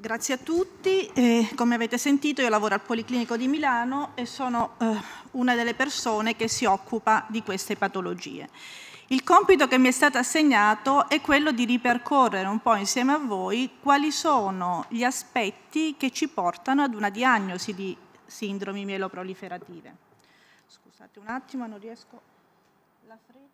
Grazie a tutti, eh, come avete sentito io lavoro al Policlinico di Milano e sono eh, una delle persone che si occupa di queste patologie. Il compito che mi è stato assegnato è quello di ripercorrere un po' insieme a voi quali sono gli aspetti che ci portano ad una diagnosi di sindromi mieloproliferative. Scusate un attimo, non riesco... La fretta.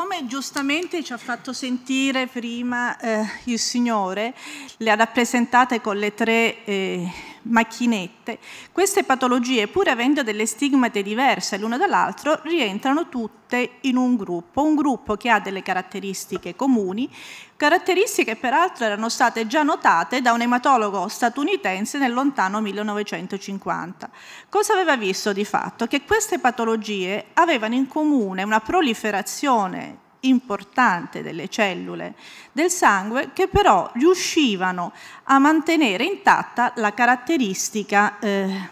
Come giustamente ci ha fatto sentire prima eh, il Signore, le ha rappresentate con le tre eh, macchinette. Queste patologie, pur avendo delle stigmate diverse l'una dall'altro, rientrano tutte in un gruppo, un gruppo che ha delle caratteristiche comuni, caratteristiche che peraltro erano state già notate da un ematologo statunitense nel lontano 1950. Cosa aveva visto di fatto? Che queste patologie avevano in comune una proliferazione importante delle cellule del sangue che però riuscivano a mantenere intatta la, caratteristica, eh,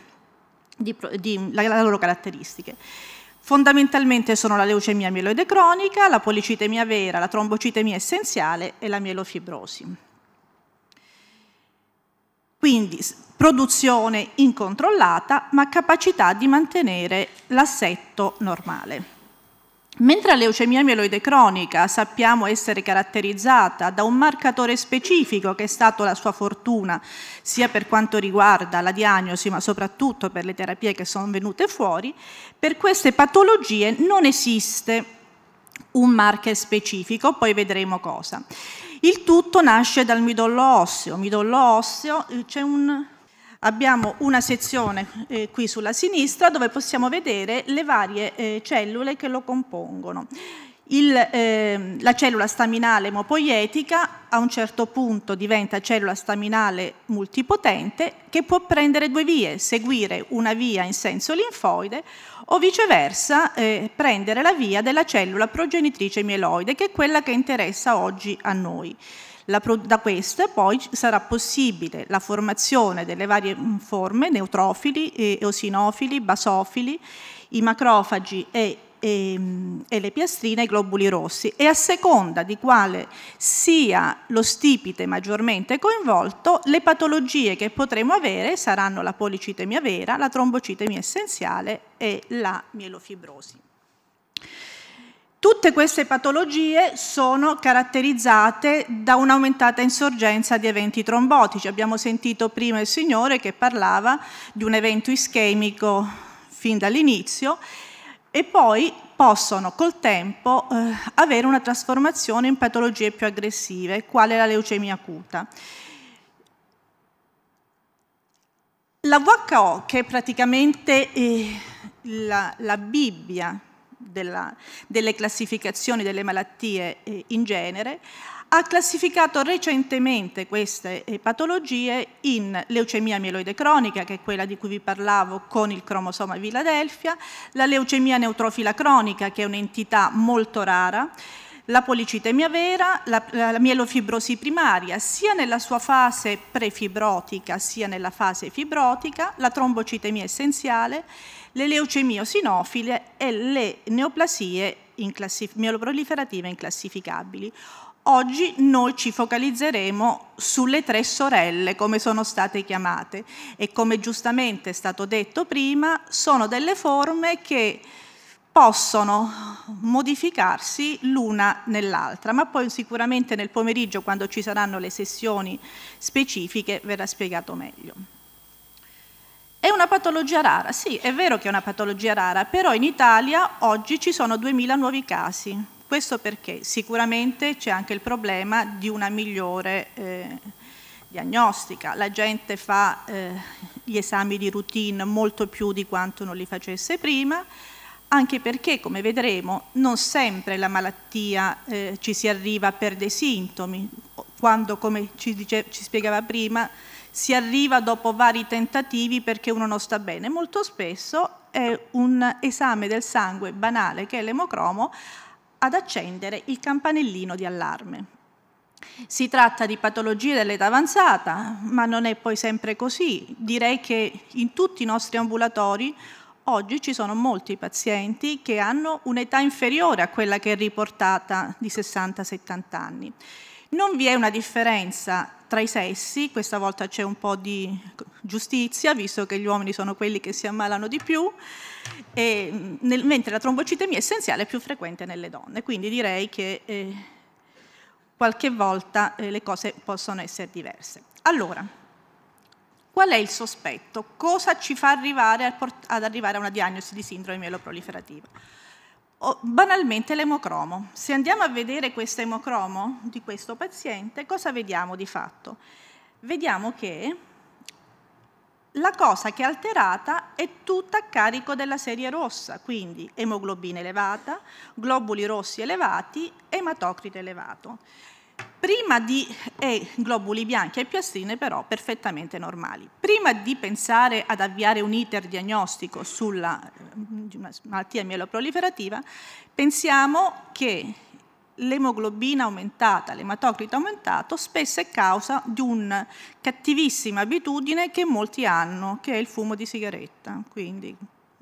di, di, la, la loro caratteristiche. Fondamentalmente sono la leucemia mieloide cronica, la policitemia vera, la trombocitemia essenziale e la mielofibrosi. Quindi produzione incontrollata ma capacità di mantenere l'assetto normale. Mentre la leucemia mieloide cronica sappiamo essere caratterizzata da un marcatore specifico che è stato la sua fortuna, sia per quanto riguarda la diagnosi, ma soprattutto per le terapie che sono venute fuori, per queste patologie non esiste un marker specifico, poi vedremo cosa. Il tutto nasce dal midollo osseo. Midollo osseo eh, c'è un abbiamo una sezione eh, qui sulla sinistra dove possiamo vedere le varie eh, cellule che lo compongono. Il, eh, la cellula staminale emopoietica a un certo punto diventa cellula staminale multipotente che può prendere due vie, seguire una via in senso linfoide o viceversa eh, prendere la via della cellula progenitrice mieloide che è quella che interessa oggi a noi. La, da queste poi sarà possibile la formazione delle varie mm, forme, neutrofili, eosinofili, basofili, i macrofagi e e, ehm, e, le piastrine i globuli rossi e a seconda di quale sia lo stipite maggiormente coinvolto, le patologie che potremo avere saranno la policitemia vera, la trombocitemia essenziale e la mielofibrosi. Tutte queste patologie sono caratterizzate da un'aumentata insorgenza di eventi trombotici. Abbiamo sentito prima il signore che parlava di un evento ischemico fin dall'inizio e poi possono col tempo eh, avere una trasformazione in patologie più aggressive, quale la leucemia acuta. La WHO, che è praticamente eh, la, la Bibbia della, delle classificazioni delle malattie eh, in genere, ha classificato recentemente queste eh, patologie in leucemia mieloide cronica, che è quella di cui vi parlavo con il cromosoma Philadelphia, la leucemia neutrofila cronica, che è un'entità molto rara, la policitemia vera, la, la, mielofibrosi primaria, sia nella sua fase prefibrotica sia nella fase fibrotica, la trombocitemia essenziale le leucemie osinofile e le neoplasie mieloproliferative inclassificabili. Oggi noi ci focalizzeremo sulle tre sorelle, come sono state chiamate, e come giustamente è stato detto prima, sono delle forme che possono modificarsi l'una nell'altra, ma poi sicuramente nel pomeriggio, quando ci saranno le sessioni specifiche, verrà spiegato meglio. È una patologia rara, sì, è vero che è una patologia rara, però in Italia oggi ci sono 2.000 nuovi casi. Questo perché sicuramente c'è anche il problema di una migliore eh, diagnostica. La gente fa eh, gli esami di routine molto più di quanto non li facesse prima, anche perché, come vedremo, non sempre la malattia eh, ci si arriva per dei sintomi, quando, come ci, dice, ci spiegava prima, si arriva dopo vari tentativi perché uno non sta bene. Molto spesso è un esame del sangue banale che è l'emocromo ad accendere il campanellino di allarme. Si tratta di patologie dell'età avanzata, ma non è poi sempre così. Direi che in tutti i nostri ambulatori oggi ci sono molti pazienti che hanno un'età inferiore a quella che è riportata di 60-70 anni. Non vi è una differenza tra i sessi, questa volta c'è un po' di giustizia, visto che gli uomini sono quelli che si ammalano di più, nel, mentre la trombocitemia è essenziale è più frequente nelle donne, quindi direi che eh, qualche volta eh, le cose possono essere diverse. Allora, qual è il sospetto? Cosa ci fa arrivare ad arrivare a una diagnosi di sindrome mieloproliferativa? banalmente l'emocromo. Se andiamo a vedere questo emocromo di questo paziente, cosa vediamo di fatto? Vediamo che la cosa che è alterata è tutta a carico della serie rossa, quindi emoglobina elevata, globuli rossi elevati, ematocrito elevato. Prima di, e globuli bianchi e piastrine però perfettamente normali. Prima di pensare ad avviare un iter diagnostico sulla eh, malattia mieloproliferativa, pensiamo che l'emoglobina aumentata, l'ematocrito aumentato, spesso è causa di una cattivissima abitudine che molti hanno, che è il fumo di sigaretta. Quindi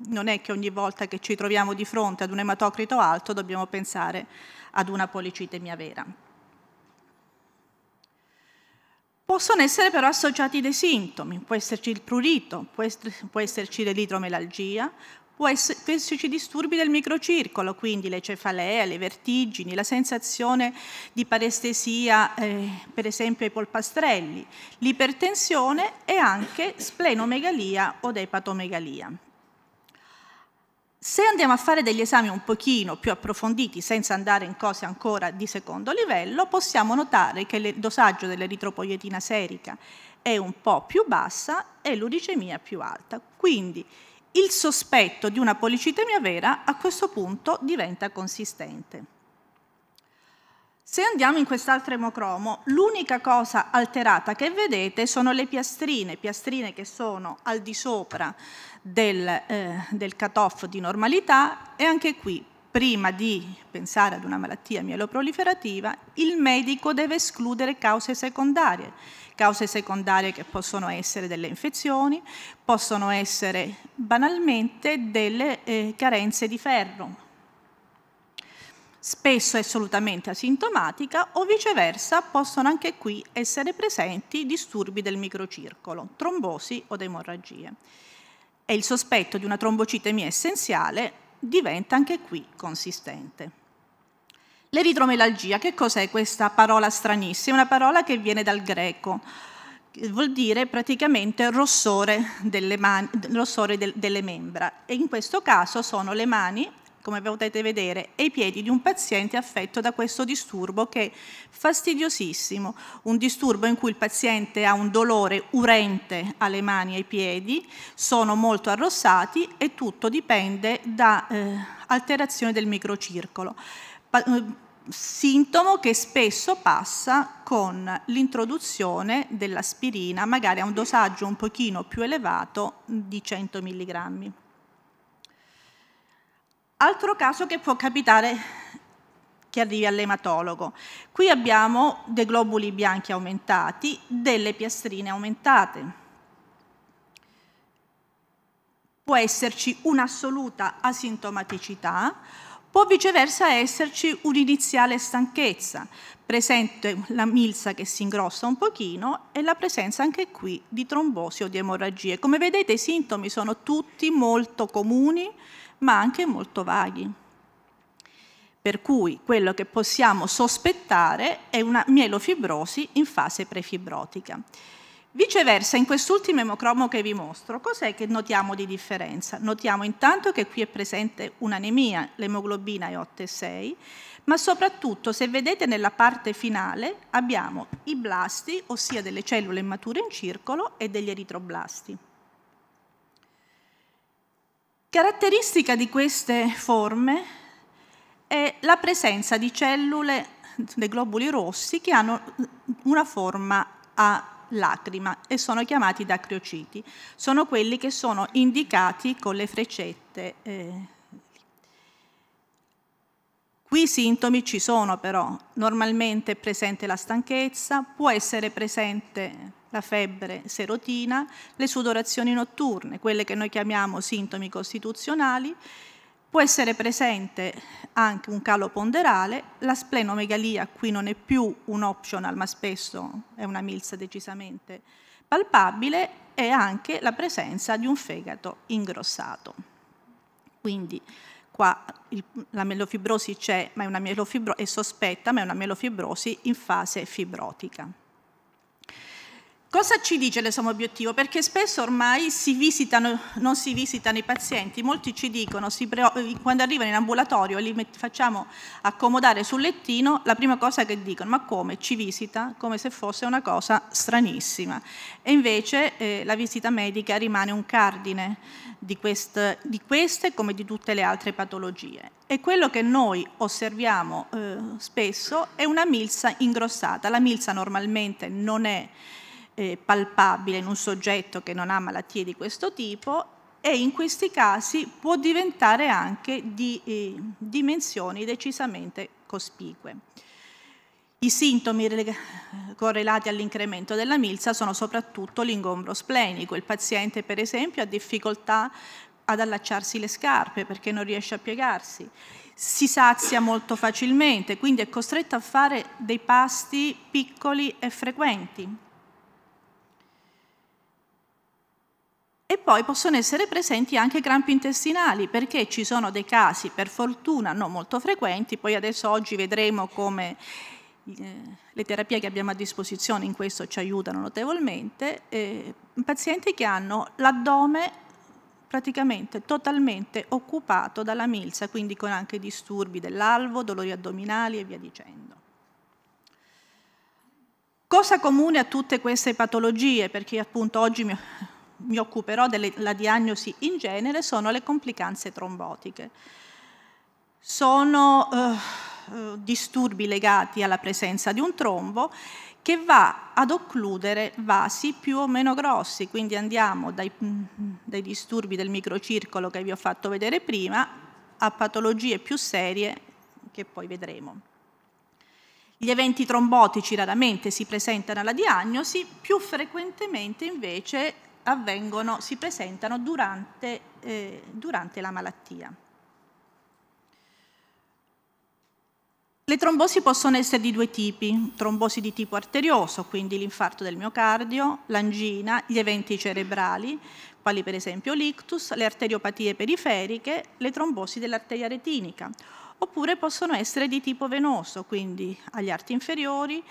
non è che ogni volta che ci troviamo di fronte ad un ematocrito alto dobbiamo pensare ad una policitemia vera. Possono essere però associati dei sintomi, può esserci il prurito, può, esserci, può esserci l'elidromelalgia, può esserci disturbi del microcircolo, quindi le cefalee, le vertigini, la sensazione di parestesia, eh, per esempio ai polpastrelli, l'ipertensione e anche splenomegalia o epatomegalia. Se andiamo a fare degli esami un pochino più approfonditi, senza andare in cose ancora di secondo livello, possiamo notare che il dosaggio dell'eritropoietina serica è un po' più bassa e l'uricemia più alta. Quindi il sospetto di una policitemia vera a questo punto diventa consistente. Se andiamo in quest'altro emocromo, l'unica cosa alterata che vedete sono le piastrine, piastrine che sono al di sopra del, eh, del cutoff di normalità e anche qui, prima di pensare ad una malattia mieloproliferativa, il medico deve escludere cause secondarie, cause secondarie che possono essere delle infezioni, possono essere banalmente delle eh, carenze di ferro, spesso è assolutamente asintomatica o viceversa possono anche qui essere presenti disturbi del microcircolo, trombosi o emorragie. E il sospetto di una trombocitemia essenziale diventa anche qui consistente. L'eritromelalgia, che cos'è questa parola stranissima? È una parola che viene dal greco, vuol dire praticamente rossore delle, mani, rossore del, delle membra e in questo caso sono le mani come potete vedere, e i piedi di un paziente affetto da questo disturbo che è fastidiosissimo, un disturbo in cui il paziente ha un dolore urente alle mani e ai piedi, sono molto arrossati e tutto dipende da eh, alterazione del microcircolo. Pa eh, sintomo che spesso passa con l'introduzione dell'aspirina, magari a un dosaggio un pochino più elevato di 100 mg. Altro caso che può capitare che arrivi all'ematologo. Qui abbiamo dei globuli bianchi aumentati, delle piastrine aumentate. Può esserci un'assoluta asintomaticità, può viceversa esserci un'iniziale stanchezza, presente la milza che si ingrossa un pochino e la presenza anche qui di trombosi o di emorragie. Come vedete i sintomi sono tutti molto comuni, ma anche molto vaghi. Per cui quello che possiamo sospettare è una mielofibrosi in fase prefibrotica. Viceversa, in quest'ultimo emocromo che vi mostro, cos'è che notiamo di differenza? Notiamo intanto che qui è presente un'anemia, l'emoglobina è 8,6, ma soprattutto se vedete nella parte finale abbiamo i blasti, ossia delle cellule immature in circolo e degli eritroblasti. Caratteristica di queste forme è la presenza di cellule, dei globuli rossi, che hanno una forma a lacrima e sono chiamati dacriociti. Sono quelli che sono indicati con le freccette. Eh. Qui i sintomi ci sono però, normalmente è presente la stanchezza, può essere presente la febbre serotina, le sudorazioni notturne, quelle che noi chiamiamo sintomi costituzionali, può essere presente anche un calo ponderale, la splenomegalia qui non è più un optional ma spesso è una milza decisamente palpabile e anche la presenza di un fegato ingrossato. Quindi qua il, la melofibrosi c'è, ma è, è sospetta, ma è una melofibrosi in fase fibrotica. Cosa ci dice il l'esame obiettivo? Perché spesso ormai si visitano, non si visitano i pazienti, molti ci dicono, quando arrivano in ambulatorio e li facciamo accomodare sul lettino, la prima cosa che dicono, ma come ci visita? Come se fosse una cosa stranissima. E invece eh, la visita medica rimane un cardine di, quest, di, queste come di tutte le altre patologie. E quello che noi osserviamo eh, spesso è una milza ingrossata. La milza normalmente non è eh, palpabile in un soggetto che non ha malattie di questo tipo e in questi casi può diventare anche di eh, dimensioni decisamente cospicue. I sintomi correlati all'incremento della milza sono soprattutto l'ingombro splenico. Il paziente, per esempio, ha difficoltà ad allacciarsi le scarpe perché non riesce a piegarsi, si sazia molto facilmente, quindi è costretto a fare dei pasti piccoli e frequenti E poi possono essere presenti anche crampi intestinali, perché ci sono dei casi, per fortuna non molto frequenti, poi adesso oggi vedremo come eh, le terapie che abbiamo a disposizione in questo ci aiutano notevolmente, eh, pazienti che hanno l'addome praticamente totalmente occupato dalla milza, quindi con anche disturbi dell'alvo, dolori addominali e via dicendo. Cosa comune a tutte queste patologie? Perché appunto oggi mi mi occuperò della diagnosi in genere, sono le complicanze trombotiche. Sono eh, eh, disturbi legati alla presenza di un trombo che va ad occludere vasi più o meno grossi, quindi andiamo dai, dai disturbi del microcircolo che vi ho fatto vedere prima a patologie più serie che poi vedremo. Gli eventi trombotici raramente si presentano alla diagnosi, più frequentemente invece avvengono, si presentano durante, eh, durante la malattia. Le trombosi possono essere di due tipi, trombosi di tipo arterioso, quindi l'infarto del miocardio, l'angina, gli eventi cerebrali, quali per esempio l'ictus, le arteriopatie periferiche, le trombosi dell'arteria retinica, oppure possono essere di tipo venoso, quindi agli arti inferiori,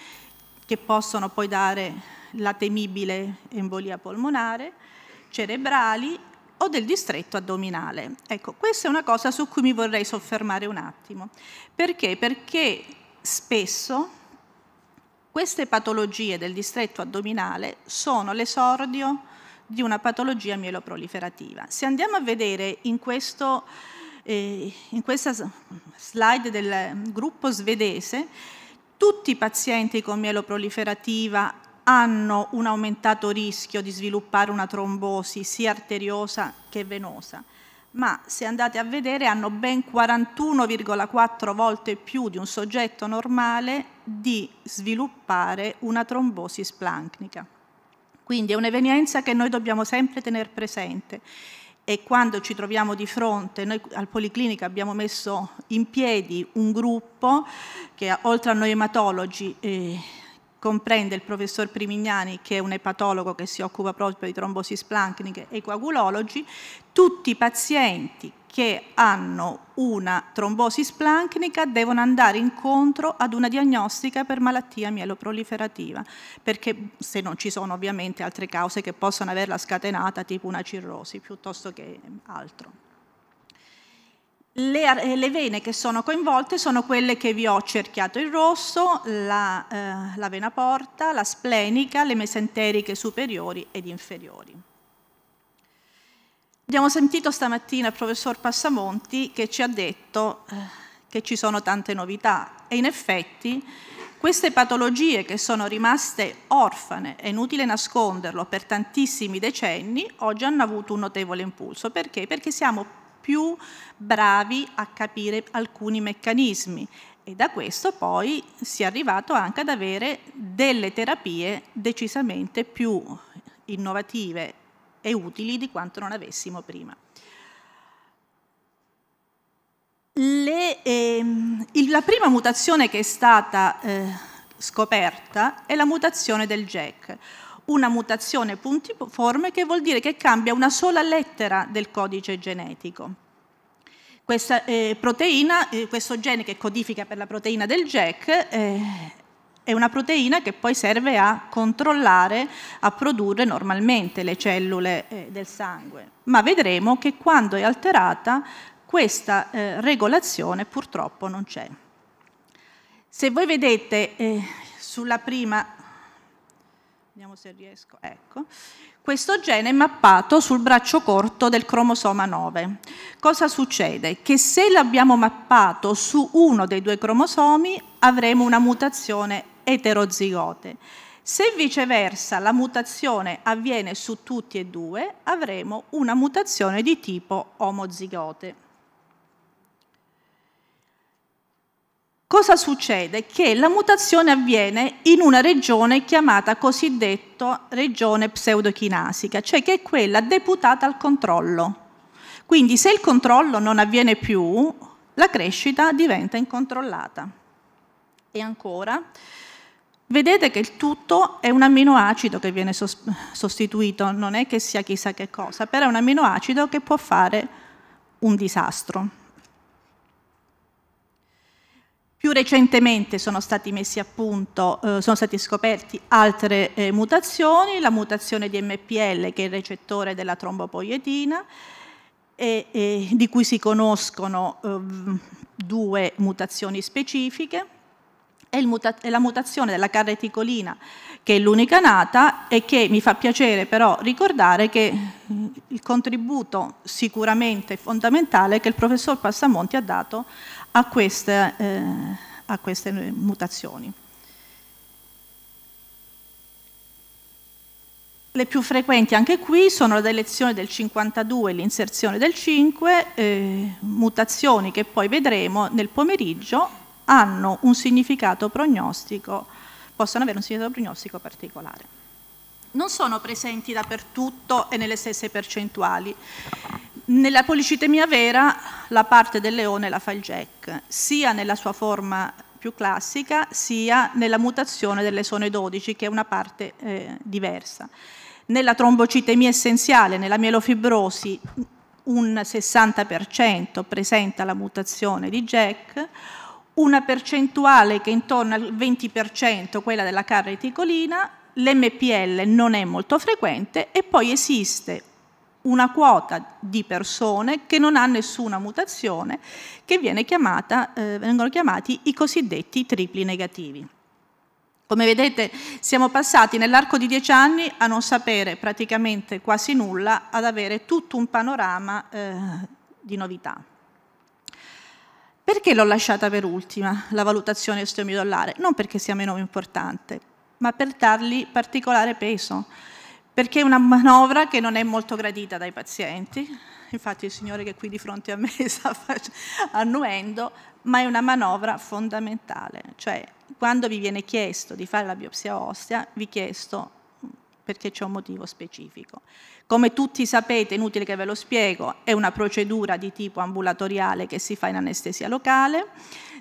che possono poi dare la temibile embolia polmonare, cerebrali o del distretto addominale. Ecco, questa è una cosa su cui mi vorrei soffermare un attimo. Perché? Perché spesso queste patologie del distretto addominale sono l'esordio di una patologia mieloproliferativa. Se andiamo a vedere in, questo, eh, in questa slide del gruppo svedese, tutti i pazienti con mieloproliferativa hanno un aumentato rischio di sviluppare una trombosi sia arteriosa che venosa, ma se andate a vedere hanno ben 41,4 volte più di un soggetto normale di sviluppare una trombosi splanchnica. Quindi è un'evenienza che noi dobbiamo sempre tenere presente e quando ci troviamo di fronte, noi al Policlinica abbiamo messo in piedi un gruppo che oltre a noi ematologi eh, comprende il professor Primignani che è un epatologo che si occupa proprio di trombosi splancniche e coagulologi, tutti i pazienti che hanno una trombosi splancnica devono andare incontro ad una diagnostica per malattia mieloproliferativa, perché se non ci sono ovviamente altre cause che possono averla scatenata, tipo una cirrosi piuttosto che altro. Le, eh, le vene che sono coinvolte sono quelle che vi ho cerchiato in rosso, la, eh, la vena porta, la splenica, le mesenteriche superiori ed inferiori. Abbiamo sentito stamattina il professor Passamonti che ci ha detto eh, che ci sono tante novità e in effetti queste patologie che sono rimaste orfane, è inutile nasconderlo, per tantissimi decenni, oggi hanno avuto un notevole impulso. Perché? Perché siamo più bravi a capire alcuni meccanismi e da questo poi si è arrivato anche ad avere delle terapie decisamente più innovative e utili di quanto non avessimo prima. Le, eh, il, la prima mutazione che è stata eh, scoperta è la mutazione del JAK, una mutazione puntiforme che vuol dire che cambia una sola lettera del codice genetico. Questa, eh, proteina, eh, questo gene che codifica per la proteina del JAK è una proteina che poi serve a controllare, a produrre normalmente le cellule eh, del sangue. Ma vedremo che quando è alterata questa eh, regolazione purtroppo non c'è. Se voi vedete eh, sulla prima, vediamo se riesco, ecco, questo gene è mappato sul braccio corto del cromosoma 9. Cosa succede? Che se l'abbiamo mappato su uno dei due cromosomi avremo una mutazione eterozigote. Se viceversa la mutazione avviene su tutti e due, avremo una mutazione di tipo omozigote. Cosa succede? Che la mutazione avviene in una regione chiamata cosiddetta regione pseudochinasica, cioè che è quella deputata al controllo. Quindi se il controllo non avviene più, la crescita diventa incontrollata. E ancora, Vedete che il tutto è un amminoacido che viene sostituito, non è che sia chissà che cosa, però è un amminoacido che può fare un disastro. Più recentemente sono, stati appunto, eh, sono stati scoperti altre eh, mutazioni, la mutazione di MPL che è il recettore della trombopoietina, e, e, di cui si conoscono eh, due mutazioni specifiche, è, muta è la mutazione della carreticolina che è l'unica nata e che mi fa piacere però ricordare che mm, il contributo sicuramente fondamentale che il professor Passamonti ha dato a queste, eh, a queste mutazioni. Le più frequenti anche qui sono la delezione del 52 e l'inserzione del 5, eh, mutazioni che poi vedremo nel pomeriggio hanno un significato prognostico, possono avere un significato prognostico particolare. Non sono presenti dappertutto e nelle stesse percentuali. Nella policitemia vera la parte del leone la fa il jack, sia nella sua forma più classica, sia nella mutazione dell'esone 12, che è una parte eh, diversa. Nella trombocitemia essenziale, nella mielofibrosi, un 60% presenta la mutazione di Jack, una percentuale che è intorno al 20%, quella della carne carreticolina, l'MPL non è molto frequente e poi esiste una quota di persone che non ha nessuna mutazione che chiamata, eh, vengono chiamati i cosiddetti tripli negativi. Come vedete siamo passati nell'arco di dieci anni a non sapere praticamente quasi nulla, ad avere tutto un panorama eh, di novità. Perché l'ho lasciata per ultima la valutazione osteomidollare? Non perché sia meno importante, ma per dargli particolare peso, perché è una manovra che non è molto gradita dai pazienti, infatti il signore che è qui di fronte a me sta annuendo, ma è una manovra fondamentale, cioè quando vi viene chiesto di fare la biopsia ostea, vi chiesto perché c'è un motivo specifico. Come tutti sapete, inutile che ve lo spiego, è una procedura di tipo ambulatoriale che si fa in anestesia locale,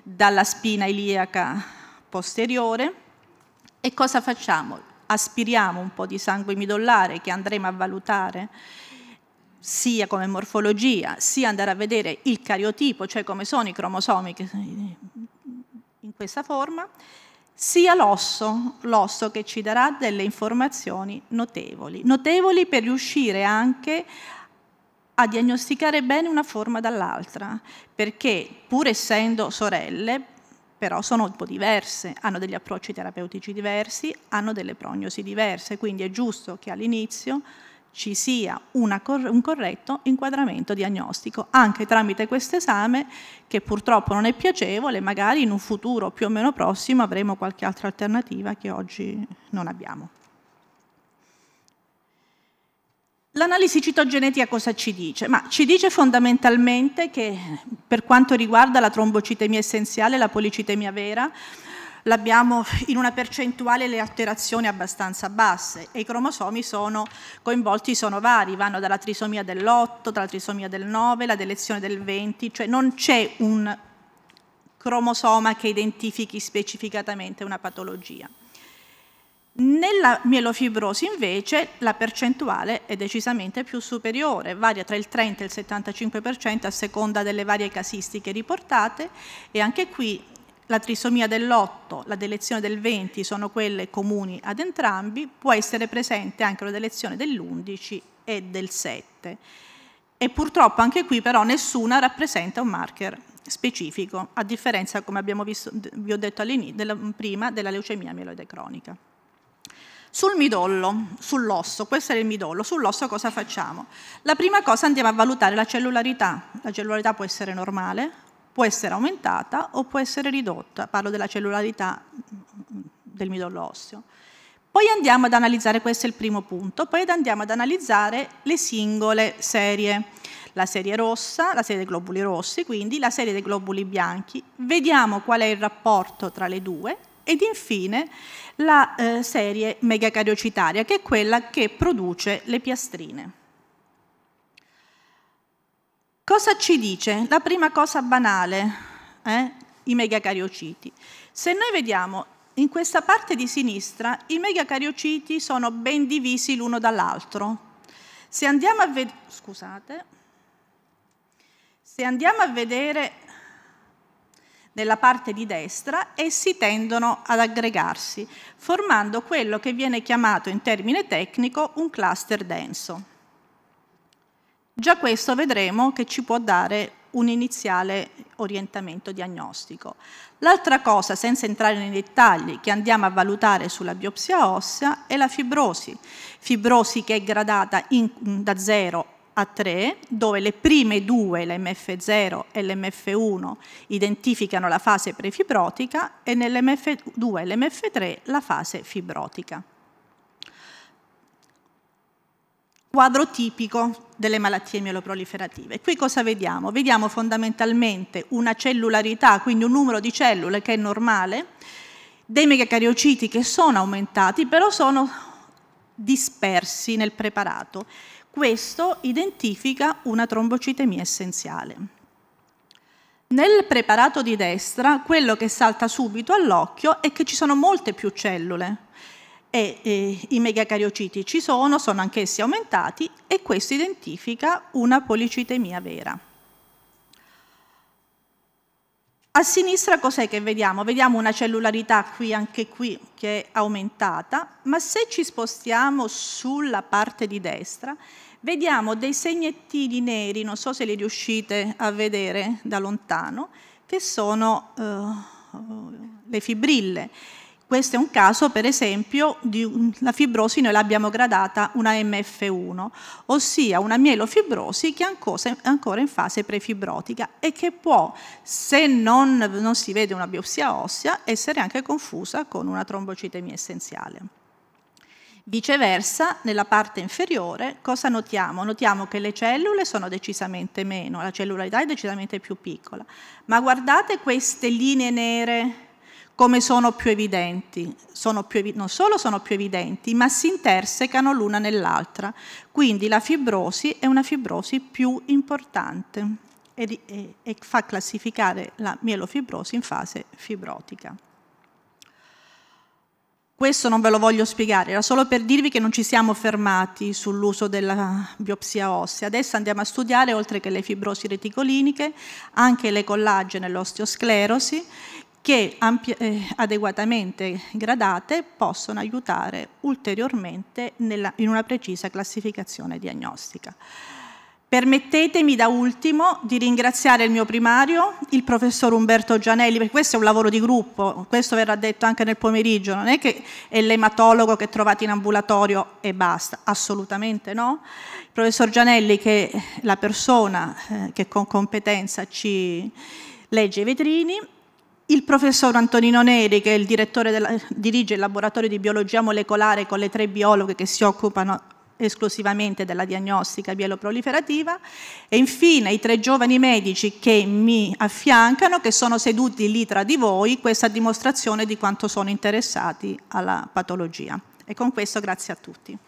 dalla spina iliaca posteriore. E cosa facciamo? Aspiriamo un po' di sangue midollare che andremo a valutare sia come morfologia, sia andare a vedere il cariotipo, cioè come sono i cromosomi in questa forma, sia l'osso, l'osso che ci darà delle informazioni notevoli, notevoli per riuscire anche a diagnosticare bene una forma dall'altra, perché pur essendo sorelle, però sono un po' diverse, hanno degli approcci terapeutici diversi, hanno delle prognosi diverse, quindi è giusto che all'inizio ci sia cor un corretto inquadramento diagnostico anche tramite questo esame che purtroppo non è piacevole, magari in un futuro più o meno prossimo avremo qualche altra alternativa che oggi non abbiamo. L'analisi citogenetica cosa ci dice? Ma ci dice fondamentalmente che per quanto riguarda la trombocitemia essenziale la policitemia vera, l'abbiamo in una percentuale le alterazioni abbastanza basse e i cromosomi sono, coinvolti sono vari, vanno dalla trisomia dell'8, dalla trisomia del 9, la delezione del 20, cioè non c'è un cromosoma che identifichi specificatamente una patologia. Nella mielofibrosi invece la percentuale è decisamente più superiore, varia tra il 30 e il 75% a seconda delle varie casistiche riportate e anche qui la trisomia dell'8, la delezione del 20 sono quelle comuni ad entrambi, può essere presente anche la delezione dell'11 e del 7. E purtroppo anche qui però nessuna rappresenta un marker specifico, a differenza, come abbiamo visto, vi ho detto della, prima, della leucemia mieloide cronica. Sul midollo, sull'osso, questo è il midollo, sull'osso cosa facciamo? La prima cosa andiamo a valutare la cellularità. La cellularità può essere normale, può essere aumentata o può essere ridotta, parlo della cellularità mm, del midollo osseo. Poi andiamo ad analizzare, questo è il primo punto, poi andiamo ad analizzare le singole serie, la serie rossa, la serie dei globuli rossi, quindi la serie dei globuli bianchi, vediamo qual è il rapporto tra le due ed infine la eh, serie megacariocitaria, che è quella che produce le piastrine. Cosa ci dice? La prima cosa banale, eh? i megacariociti. Se noi vediamo in questa parte di sinistra, i megacariociti sono ben divisi l'uno dall'altro. Se andiamo a vedere... Scusate. Se andiamo a vedere nella parte di destra, essi tendono ad aggregarsi, formando quello che viene chiamato in termine tecnico un cluster denso. Già questo vedremo che ci può dare un iniziale orientamento diagnostico. L'altra cosa, senza entrare nei dettagli, che andiamo a valutare sulla biopsia ossea è la fibrosi. Fibrosi che è gradata in, mm, da 0 a 3, dove le prime due, l'MF0 e l'MF1, identificano la fase prefibrotica e nell'MF2 e l'MF3 la fase fibrotica. quadro tipico delle malattie mieloproliferative. Qui cosa vediamo? Vediamo fondamentalmente una cellularità, quindi un numero di cellule che è normale, dei megacariociti che sono aumentati, però sono dispersi nel preparato. Questo identifica una trombocitemia essenziale. Nel preparato di destra, quello che salta subito all'occhio è che ci sono molte più cellule, e eh, i megacariociti ci sono, sono anch'essi aumentati e questo identifica una policitemia vera. A sinistra cos'è che vediamo? Vediamo una cellularità qui, anche qui, che è aumentata, ma se ci spostiamo sulla parte di destra, vediamo dei segnettini neri, non so se li riuscite a vedere da lontano, che sono eh, le fibrille questo è un caso, per esempio, di la fibrosi noi l'abbiamo gradata una MF1, ossia una mielofibrosi che è ancora in fase prefibrotica e che può, se non, non si vede una biopsia ossea, essere anche confusa con una trombocitemia essenziale. Viceversa, nella parte inferiore, cosa notiamo? Notiamo che le cellule sono decisamente meno, la cellularità è decisamente più piccola, ma guardate queste linee nere come sono più evidenti, sono più non solo sono più evidenti, ma si intersecano l'una nell'altra. Quindi la fibrosi è una fibrosi più importante e, e, e fa classificare la mielofibrosi in fase fibrotica. Questo non ve lo voglio spiegare, era solo per dirvi che non ci siamo fermati sull'uso della biopsia ossea. Adesso andiamo a studiare, oltre che le fibrosi reticoliniche, anche le collagene e l'osteosclerosi che eh, adeguatamente gradate possono aiutare ulteriormente nella, in una precisa classificazione diagnostica. Permettetemi da ultimo di ringraziare il mio primario, il professor Umberto Gianelli, perché questo è un lavoro di gruppo, questo verrà detto anche nel pomeriggio, non è che è l'ematologo che trovate in ambulatorio e basta, assolutamente no. Il professor Gianelli che è la persona eh, che con competenza ci legge i vetrini il professor Antonino Neri, che è della, dirige il laboratorio di biologia molecolare con le tre biologhe che si occupano esclusivamente della diagnostica bieloproliferativa e infine i tre giovani medici che mi affiancano, che sono seduti lì tra di voi, questa dimostrazione di quanto sono interessati alla patologia. E con questo grazie a tutti.